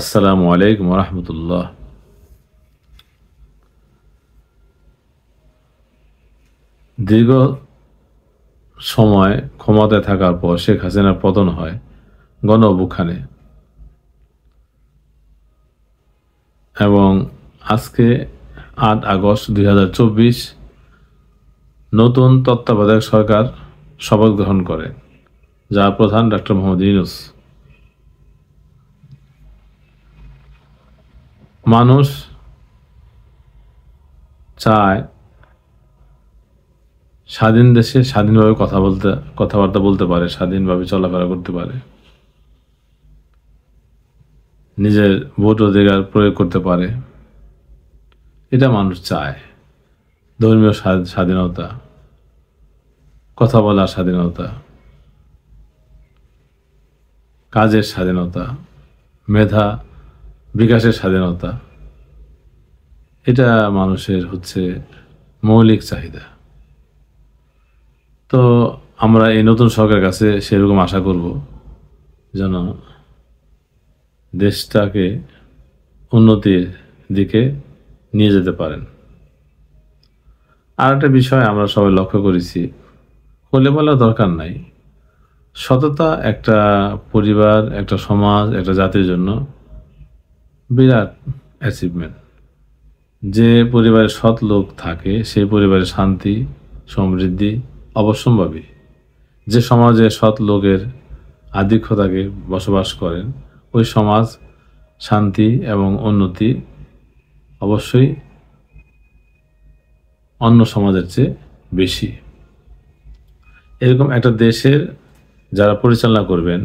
আসসালামু আলাইকুম রহমতুল্লাহ দীর্ঘ সময় ক্ষমতায় থাকার পর শেখ হাসিনার পতন হয় গণ অবুখানে এবং আজকে আট আগস্ট দুই নতুন তত্ত্বাবধায়ক সরকার শপথ গ্রহণ করে যা প্রধান ডক্টর মোহাম্মদ ইউনুস মানুষ চায় স্বাধীন দেশে স্বাধীনভাবে কথা বলতে কথাবার্তা বলতে পারে স্বাধীনভাবে চলাফেরা করতে পারে নিজের ভোট অধিকার প্রয়োগ করতে পারে এটা মানুষ চায় ধর্মীয় স্বাধীনতা কথা বলার স্বাধীনতা কাজের স্বাধীনতা মেধা বিকাশের স্বাধীনতা এটা মানুষের হচ্ছে মৌলিক চাহিদা তো আমরা এই নতুন সরকারের কাছে সেরকম আশা করব যেন দেশটাকে উন্নতির দিকে নিয়ে যেতে পারেন আর একটা বিষয় আমরা সবাই লক্ষ্য করেছি কলে বলার দরকার নাই সততা একটা পরিবার একটা সমাজ একটা জাতির জন্য বিরাট অ্যাচিভমেন্ট যে পরিবারে সৎ লোক থাকে সেই পরিবারে শান্তি সমৃদ্ধি অবশ্যম্ভাবী যে সমাজে সৎ লোকের আধিক্যতাকে বসবাস করেন ওই সমাজ শান্তি এবং উন্নতি অবশ্যই অন্য সমাজের চেয়ে বেশি এরকম একটা দেশের যারা পরিচালনা করবেন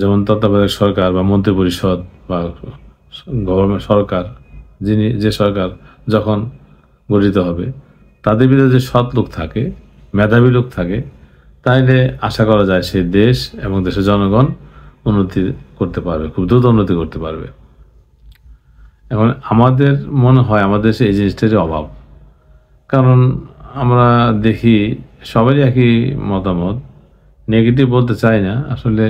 যেমন তত্ত্বাবধায়ক সরকার বা মন্ত্রী পরিষদ বা গভর্নমেন্ট সরকার যিনি যে সরকার যখন গঠিত হবে তাদের ভিতরে যে সৎ লোক থাকে মেধাবী লোক থাকে তাইলে আশা করা যায় সেই দেশ এবং দেশের জনগণ উন্নতি করতে পারবে খুব দ্রুত উন্নতি করতে পারবে এখন আমাদের মনে হয় আমাদের দেশে এই জিনিসটারই অভাব কারণ আমরা দেখি সবারই একই মতামত নেগেটিভ বলতে চাই না আসলে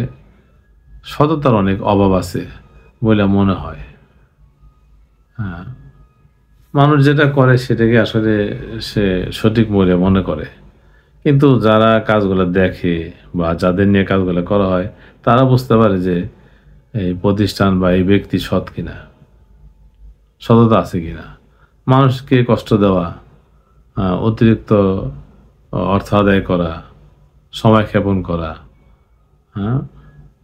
সততার অনেক অভাব আছে বলে মনে হয় হ্যাঁ মানুষ যেটা করে সেটাকে আসলে সে সঠিক বলে মনে করে কিন্তু যারা কাজগুলো দেখে বা যাদের নিয়ে কাজগুলো করা হয় তারা বুঝতে পারে যে এই প্রতিষ্ঠান বা এই ব্যক্তি সৎ কিনা সততা আছে কিনা মানুষকে কষ্ট দেওয়া অতিরিক্ত অর্থ আদায় করা সময় ক্ষেপণ করা হ্যাঁ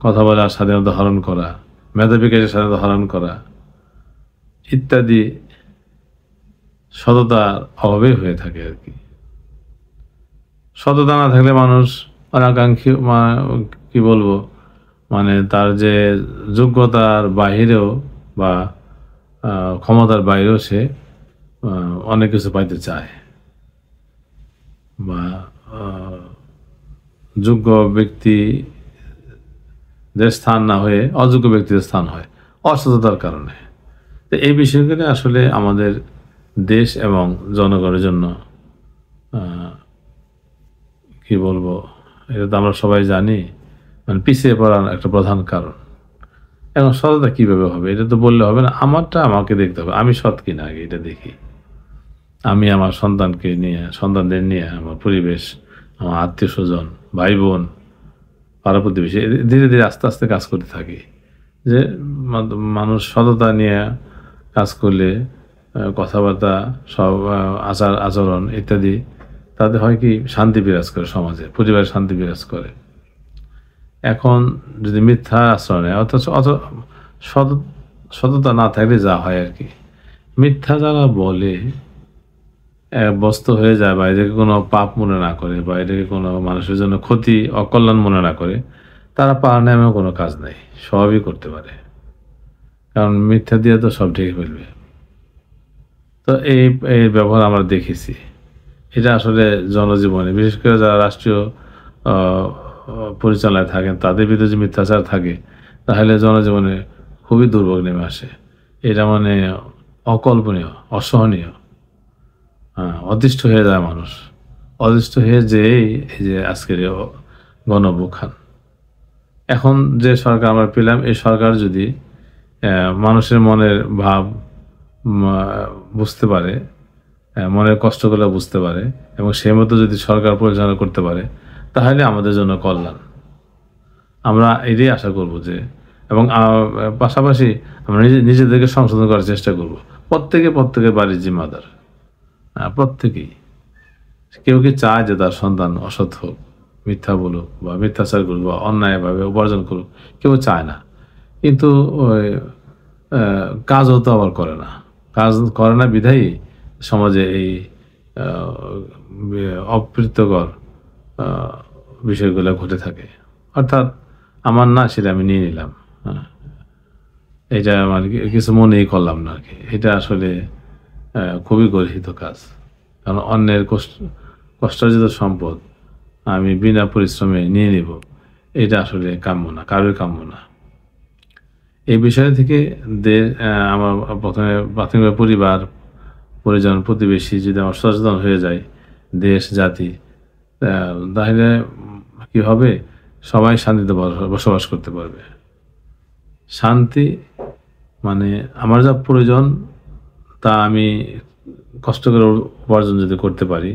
কথা বলার স্বাধীনতা হরণ করা মেধা বিকাশের স্বাধীনতা হরণ করা ইত্যাদি সততার অভাবে হয়ে থাকে আর কি সততা না থাকলে মানুষ অনাকাঙ্ক্ষী কি বলবো মানে তার যে যোগ্যতার বাহিরেও বা ক্ষমতার বাইরেও সে অনেক কিছু পাইতে চায় বা যোগ্য ব্যক্তি স্থান না হয়ে অযোগ্য ব্যক্তির স্থান হয় অসততার কারণে তো এই বিষয়গুলি আসলে আমাদের দেশ এবং জনগণের জন্য কি বলবো এটা তো আমরা সবাই জানি মানে পিছিয়ে পড়ার একটা প্রধান কারণ এখন সততা কীভাবে হবে এটা তো বললে হবে না আমারটা আমাকে দেখতে হবে আমি সৎ কিনা আগে এটা দেখি আমি আমার সন্তানকে নিয়ে সন্তানদের নিয়ে আমার পরিবেশ আমার আত্মীয় স্বজন ভাই বোন পাড়া প্রতিবেশী ধীরে ধীরে আস্তে আস্তে কাজ করতে থাকি যে মানুষ সততা নিয়ে কাজ করলে কথাবার্তা সব আচার আচরণ ইত্যাদি তাতে হয় কি শান্তি বিরাজ করে সমাজে পরিবারে শান্তি বিরাজ করে এখন যদি মিথ্যা আচরণ নেয় অর্থাৎ অত সততা না থাকলে যা হয় আর কি মিথ্যা যারা বলে ব্যস্ত হয়ে যায় বা এদেরকে কোনো পাপ মনে না করে বা এদেরকে কোনো মানুষের জন্য ক্ষতি অকল্যাণ মনে না করে তারা পারানায়ামেও কোনো কাজ নাই সবই করতে পারে কারণ মিথ্যা দিয়ে তো সব ঢেকে ফেলবে তো এই এই ব্যবহার আমরা দেখেছি এটা আসলে জনজীবনে বিশেষ করে যারা রাষ্ট্রীয় পরিচালনায় থাকেন তাদের ভিতরে যে মিথ্যাচার থাকে তাহলে জনজীবনে খুবই দুর্ভোগ নেমে আসে এটা মানে অকল্পনীয় অসহনীয় হ্যাঁ, অদৃষ্ট হয়ে যায় মানুষ অদৃষ্ট হয়ে যে এই যে আজকের গণবুখান এখন যে সরকার আমরা পেলাম এই সরকার যদি মানুষের মনের ভাব বুঝতে পারে মনের কষ্টগুলো বুঝতে পারে এবং সেই মতো যদি সরকার পরিচালনা করতে পারে তাহলে আমাদের জন্য কল্যাণ আমরা এটাই আশা করব যে এবং পাশাপাশি আমরা নিজে নিজেদেরকে সংশোধন করার চেষ্টা করব প্রত্যেকে প্রত্যেকের বাড়ির জিম্মাদার প্রত্যেকেই কেউ কি চায় যে তার সন্তান অসৎ হোক মিথ্যা বলুক বা মিথ্যাচার করুক বা অন্যায়ভাবে উপার্জন করুক কেউ চায় না কিন্তু ওই কাজও তো আবার করে না কাজ করে না বিধায়ী সমাজে এই অপ্রীতকর বিষয়গুলো ঘটে থাকে অর্থাৎ আমার না সেটা আমি নিয়ে নিলাম হ্যাঁ এটা আমার কিছু মনেই করলাম না আর কি এটা আসলে খুবই গর্হিত কাজ কারণ অন্যের কষ্ট কষ্টার্জিত সম্পদ আমি বিনা পরিশ্রমে নিয়ে নিব এটা আসলে কাম্য না কারোর কাম্য না এই বিষয় থেকে আমার প্রথমে প্রাথমিকভাবে পরিবার পরিজন প্রতিবেশী যদি আমার সচেতন হয়ে যায় দেশ জাতি তাহলে কি হবে সবাই শান্তিতে বসবাস করতে পারবে শান্তি মানে আমার যা প্রয়োজন তা আমি কষ্ট করে উপার্জন যদি করতে পারি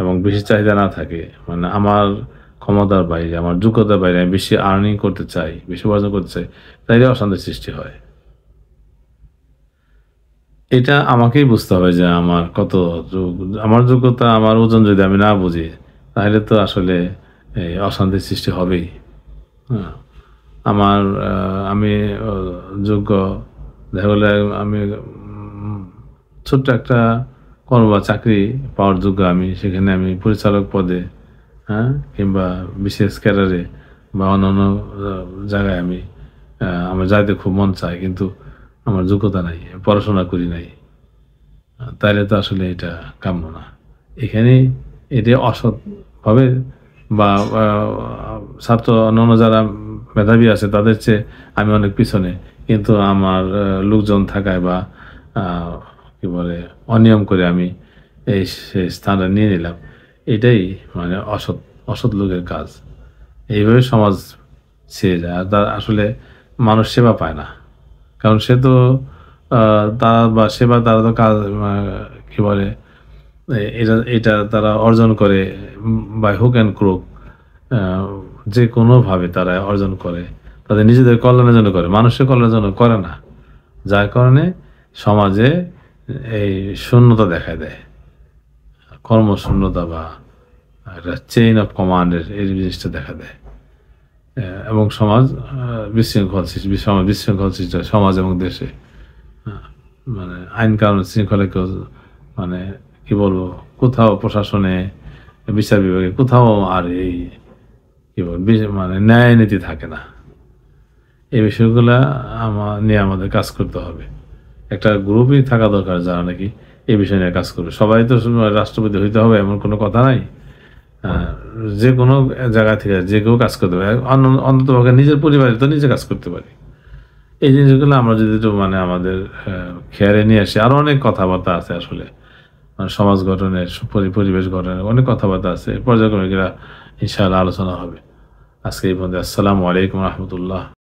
এবং বেশি চাহিদা না থাকে মানে আমার ক্ষমতার বাইরে আমার যোগ্যতার বাইরে আমি বেশি আর্নিং করতে চাই বেশি উপার্জন করতে চাই তাইলে অশান্তির সৃষ্টি হয় এটা আমাকেই বুঝতে হবে যে আমার কত আমার যোগ্যতা আমার ওজন যদি আমি না বুঝি তাহলে তো আসলে অশান্তির সৃষ্টি হবেই হ্যাঁ। আমার আমি যোগ্য দেখা গেলে আমি ছোট্ট একটা কর্ম বা চাকরি পাওয়ার যোগ্য আমি সেখানে আমি পরিচালক পদে হ্যাঁ কিংবা বিশেষ ক্যাডারে বা অন্যান্য জায়গায় আমি আমার যাইতে খুব মন চায় কিন্তু আমার যোগ্যতা নাই পড়াশোনা করি নাই তাহলে তো আসলে এটা কাম্য না এখানে এটি অসৎভাবে বা ছাত্র অন্যান্য যারা মেধাবী আছে তাদের চেয়ে আমি অনেক পিছনে কিন্তু আমার লোকজন থাকায় বা কি বলে অনিয়ম করে আমি এই স্থানটা নিয়ে নিলাম এটাই মানে অসৎ অসৎ লোকের কাজ এইভাবে সমাজ ছেড়ে যায় আর তার আসলে মানুষ সেবা পায় না কারণ সে তো তারা বা সেবা তারা তো কাজ কী বলে এটা এটা তারা অর্জন করে বাই হুক অ্যান্ড ক্রুক যে কোনোভাবে তারা অর্জন করে তাদের নিজেদের কল্যাণের জন্য করে মানুষের কল্যাণের জন্য করে না যার কারণে সমাজে এই শূন্যতা দেখা দেয় কর্মশূন্যতা বা একটা চেইন অফ কমান্ডের এই জিনিসটা দেখা দেয় এবং সমাজ বিশৃঙ্খল সৃষ্টি সমাজ বিশৃঙ্খল সৃষ্টি হয় সমাজ এবং দেশে মানে আইন কানুন শৃঙ্খলা কেউ মানে কী বলবো কোথাও প্রশাসনে বিচার বিভাগে কোথাও আর এই কী বলবো মানে ন্যায় নীতি থাকে না এই বিষয়গুলো আমার নিয়ে আমাদের কাজ করতে হবে একটা গ্রুপই থাকা দরকার যারা নাকি এই বিষয় নিয়ে কাজ করবে সবাই তো রাষ্ট্রপতি হইতে হবে এমন কোনো কথা নাই যে কোনো জায়গা থেকে যে কেউ কাজ করতে পারে অন্ততপক্ষে নিজের পরিবারে তো নিজে কাজ করতে পারি এই জিনিসগুলো আমরা যদি একটু মানে আমাদের খেয়ারে নিয়ে আসি আরও অনেক কথাবার্তা আছে আসলে মানে সমাজ গঠনের পরিবেশ গঠনের অনেক কথাবার্তা আছে পর্যায়ক্রমিকরা ইনশাআল্লাহ আলোচনা হবে আজকে এই পর্যন্ত আসসালামু আলাইকুম রহমতুল্লাহ